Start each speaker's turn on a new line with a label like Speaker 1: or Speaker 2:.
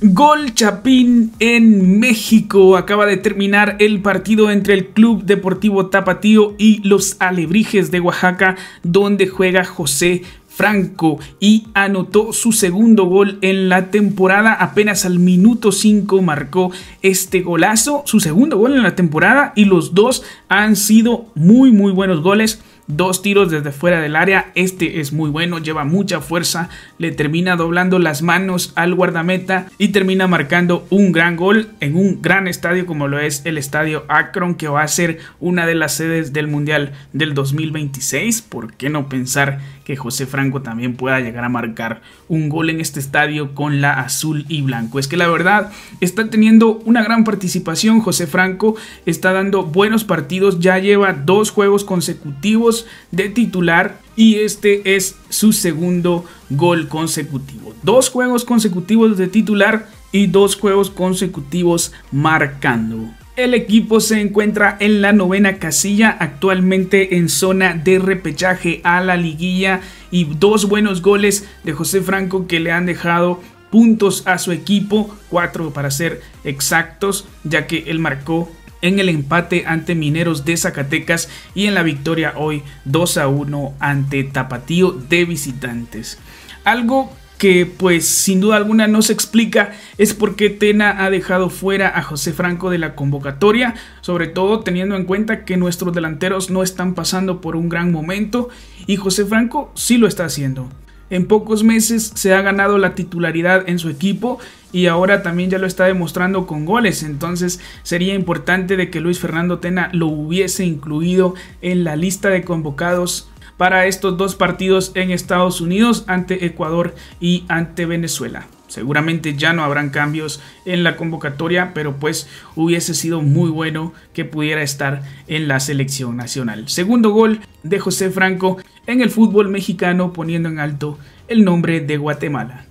Speaker 1: Gol Chapín en México. Acaba de terminar el partido entre el Club Deportivo Tapatío y los Alebrijes de Oaxaca, donde juega José Franco y anotó su segundo gol en la temporada. Apenas al minuto 5 marcó este golazo, su segundo gol en la temporada y los dos han sido muy muy buenos goles dos tiros desde fuera del área. Este es muy bueno, lleva mucha fuerza, le termina doblando las manos al guardameta y termina marcando un gran gol en un gran estadio como lo es el estadio Akron, que va a ser una de las sedes del Mundial del 2026. ¿Por qué no pensar que José Franco también pueda llegar a marcar un gol en este estadio con la azul y blanco? Es que la verdad está teniendo una gran participación. José Franco está dando buenos partidos, ya lleva dos juegos consecutivos de titular y este es su segundo gol consecutivo. Dos juegos consecutivos de titular y dos juegos consecutivos marcando. El equipo se encuentra en la novena casilla, actualmente en zona de repechaje a la liguilla y dos buenos goles de José Franco que le han dejado puntos a su equipo, cuatro para ser exactos, ya que él marcó en el empate ante Mineros de Zacatecas y en la victoria hoy 2 a 1 ante Tapatío de visitantes. Algo que pues sin duda alguna no se explica es por qué Tena ha dejado fuera a José Franco de la convocatoria, sobre todo teniendo en cuenta que nuestros delanteros no están pasando por un gran momento y José Franco sí lo está haciendo. En pocos meses se ha ganado la titularidad en su equipo y ahora también ya lo está demostrando con goles. Entonces sería importante de que Luis Fernando Tena lo hubiese incluido en la lista de convocados para estos dos partidos en Estados Unidos ante Ecuador y ante Venezuela. Seguramente ya no habrán cambios en la convocatoria, pero pues hubiese sido muy bueno que pudiera estar en la selección nacional. Segundo gol de José Franco en el fútbol mexicano poniendo en alto el nombre de Guatemala.